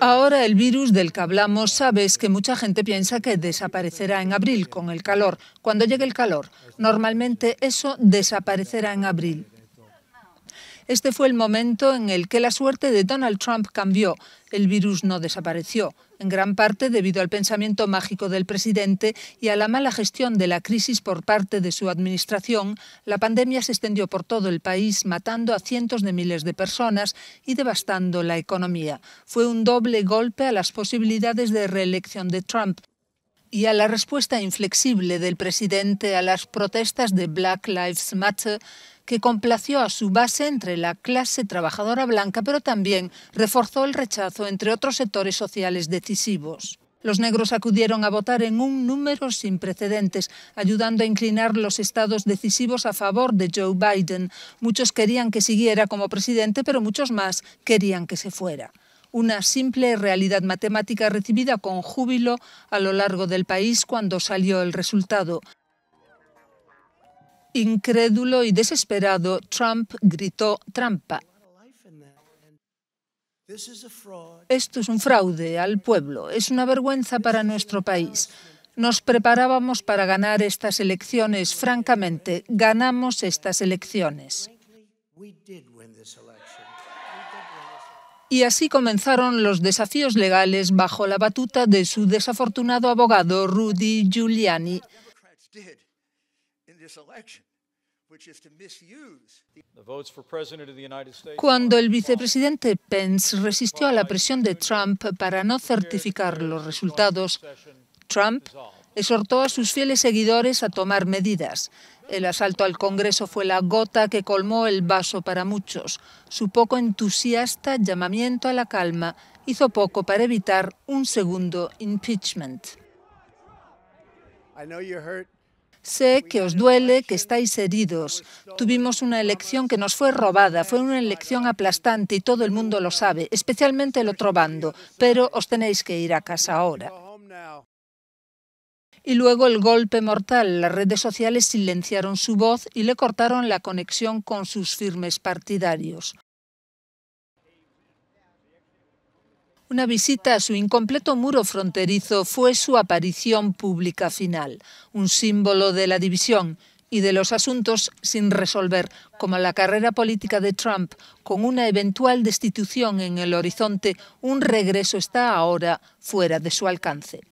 Ahora el virus del que hablamos sabes que mucha gente piensa que desaparecerá en abril con el calor, cuando llegue el calor. Normalmente eso desaparecerá en abril. Este fue el momento en el que la suerte de Donald Trump cambió. El virus no desapareció, en gran parte debido al pensamiento mágico del presidente y a la mala gestión de la crisis por parte de su administración, la pandemia se extendió por todo el país, matando a cientos de miles de personas y devastando la economía. Fue un doble golpe a las posibilidades de reelección de Trump y a la respuesta inflexible del presidente a las protestas de Black Lives Matter que complació a su base entre la clase trabajadora blanca, pero también reforzó el rechazo entre otros sectores sociales decisivos. Los negros acudieron a votar en un número sin precedentes, ayudando a inclinar los estados decisivos a favor de Joe Biden. Muchos querían que siguiera como presidente, pero muchos más querían que se fuera. Una simple realidad matemática recibida con júbilo a lo largo del país cuando salió el resultado. Incrédulo y desesperado, Trump gritó trampa. Esto es un fraude al pueblo, es una vergüenza para nuestro país. Nos preparábamos para ganar estas elecciones, francamente, ganamos estas elecciones. Y así comenzaron los desafíos legales bajo la batuta de su desafortunado abogado Rudy Giuliani. Cuando el vicepresidente Pence resistió a la presión de Trump para no certificar los resultados, Trump exhortó a sus fieles seguidores a tomar medidas. El asalto al Congreso fue la gota que colmó el vaso para muchos. Su poco entusiasta llamamiento a la calma hizo poco para evitar un segundo impeachment. Sé que os duele, que estáis heridos. Tuvimos una elección que nos fue robada, fue una elección aplastante y todo el mundo lo sabe, especialmente el otro bando, pero os tenéis que ir a casa ahora. Y luego el golpe mortal. Las redes sociales silenciaron su voz y le cortaron la conexión con sus firmes partidarios. Una visita a su incompleto muro fronterizo fue su aparición pública final, un símbolo de la división y de los asuntos sin resolver, como la carrera política de Trump, con una eventual destitución en el horizonte, un regreso está ahora fuera de su alcance.